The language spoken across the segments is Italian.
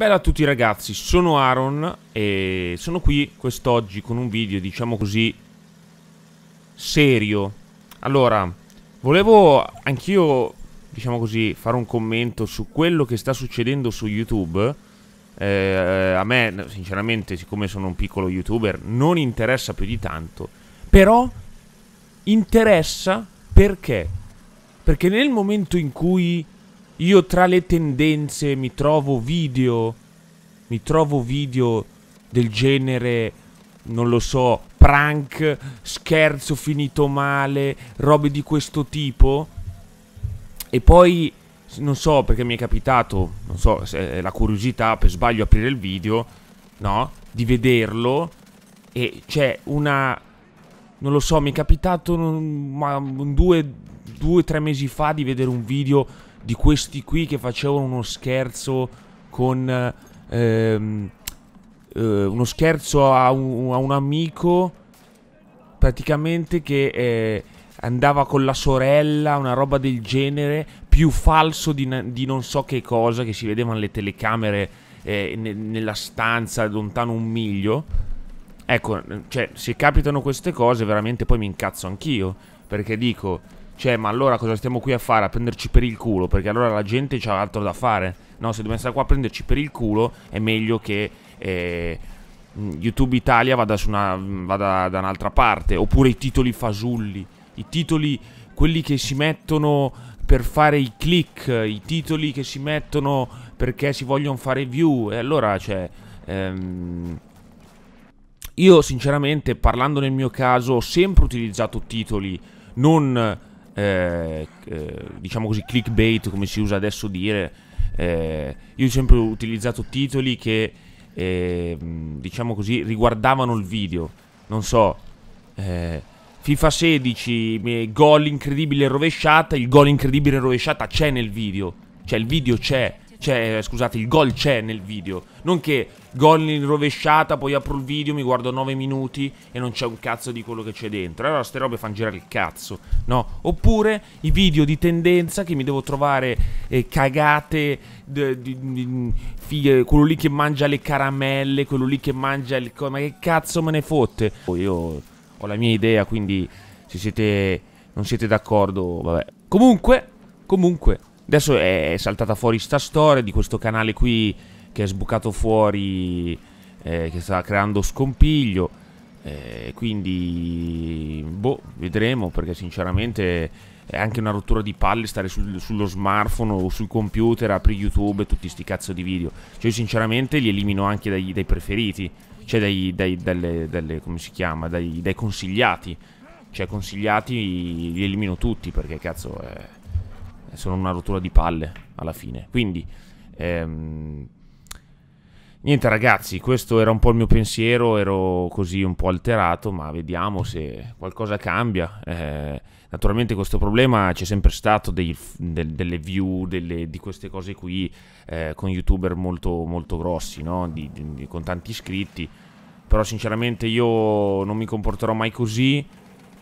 Bella a tutti ragazzi, sono Aaron e sono qui quest'oggi con un video, diciamo così, serio. Allora, volevo anch'io, diciamo così, fare un commento su quello che sta succedendo su YouTube. Eh, a me, sinceramente, siccome sono un piccolo YouTuber, non interessa più di tanto. Però interessa perché? Perché nel momento in cui io tra le tendenze mi trovo video, mi trovo video del genere, non lo so, prank, scherzo finito male, robe di questo tipo. E poi, non so perché mi è capitato, non so, se è la curiosità per sbaglio aprire il video, no? Di vederlo e c'è una... Non lo so, mi è capitato un, ma, un due, due, tre mesi fa di vedere un video di questi qui che facevano uno scherzo con... Ehm, eh, uno scherzo a un, a un, amico praticamente che eh, andava con la sorella, una roba del genere, più falso di, di non so che cosa, che si vedevano le telecamere eh, ne, nella stanza lontano un miglio. Ecco, cioè, se capitano queste cose, veramente poi mi incazzo anch'io, perché dico cioè, ma allora cosa stiamo qui a fare? A prenderci per il culo? Perché allora la gente c'ha altro da fare. No, se dobbiamo stare qua a prenderci per il culo, è meglio che eh, mm, YouTube Italia vada, una, mm, vada da un'altra parte. Oppure i titoli fasulli. I titoli, quelli che si mettono per fare i click. I titoli che si mettono perché si vogliono fare view. E allora, cioè... Ehm, io sinceramente parlando nel mio caso ho sempre utilizzato titoli non eh, eh, diciamo così, clickbait, come si usa adesso dire. Eh, io ho sempre utilizzato titoli che, ehm, diciamo così, riguardavano il video. Non so, eh, FIFA 16, gol incredibile rovesciata, il gol incredibile rovesciata c'è nel video. Cioè il video c'è, cioè, eh, scusate, il gol c'è nel video. Non che gol in rovesciata, poi apro il video, mi guardo 9 minuti e non c'è un cazzo di quello che c'è dentro. Allora queste robe fanno girare il cazzo, no? Oppure i video di tendenza che mi devo trovare eh, cagate, de, de, de, fighe, quello lì che mangia le caramelle, quello lì che mangia il... Ma che cazzo me ne fotte? Oh, io ho la mia idea, quindi se siete... non siete d'accordo, vabbè. Comunque, comunque... Adesso è saltata fuori sta storia di questo canale qui che è sbucato fuori, eh, che sta creando scompiglio. Eh, quindi, boh, vedremo perché sinceramente è anche una rottura di palle stare sul, sullo smartphone o sul computer, apri YouTube e tutti sti cazzo di video. Cioè, io sinceramente li elimino anche dai, dai preferiti, cioè dai, dai dalle, dalle, come si chiama, dai, dai, consigliati. Cioè, consigliati li elimino tutti perché cazzo è... Eh, sono una rottura di palle alla fine. Quindi, ehm, niente ragazzi, questo era un po' il mio pensiero, ero così un po' alterato, ma vediamo se qualcosa cambia. Eh, naturalmente questo problema c'è sempre stato dei, del, delle view, delle, di queste cose qui, eh, con youtuber molto, molto grossi, no? di, di, con tanti iscritti. Però sinceramente io non mi comporterò mai così.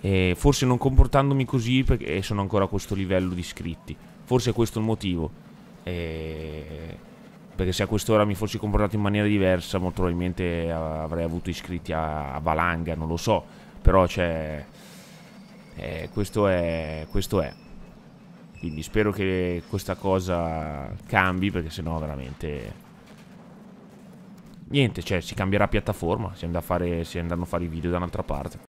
Eh, forse non comportandomi così perché sono ancora a questo livello di iscritti. Forse è questo il motivo. Eh, perché se a quest'ora mi fossi comportato in maniera diversa, molto probabilmente avrei avuto iscritti a, a valanga, non lo so. Però c'è. Cioè, eh, questo è. Questo è. Quindi spero che questa cosa cambi perché sennò veramente niente, cioè si cambierà piattaforma, si, si andranno a fare i video da un'altra parte.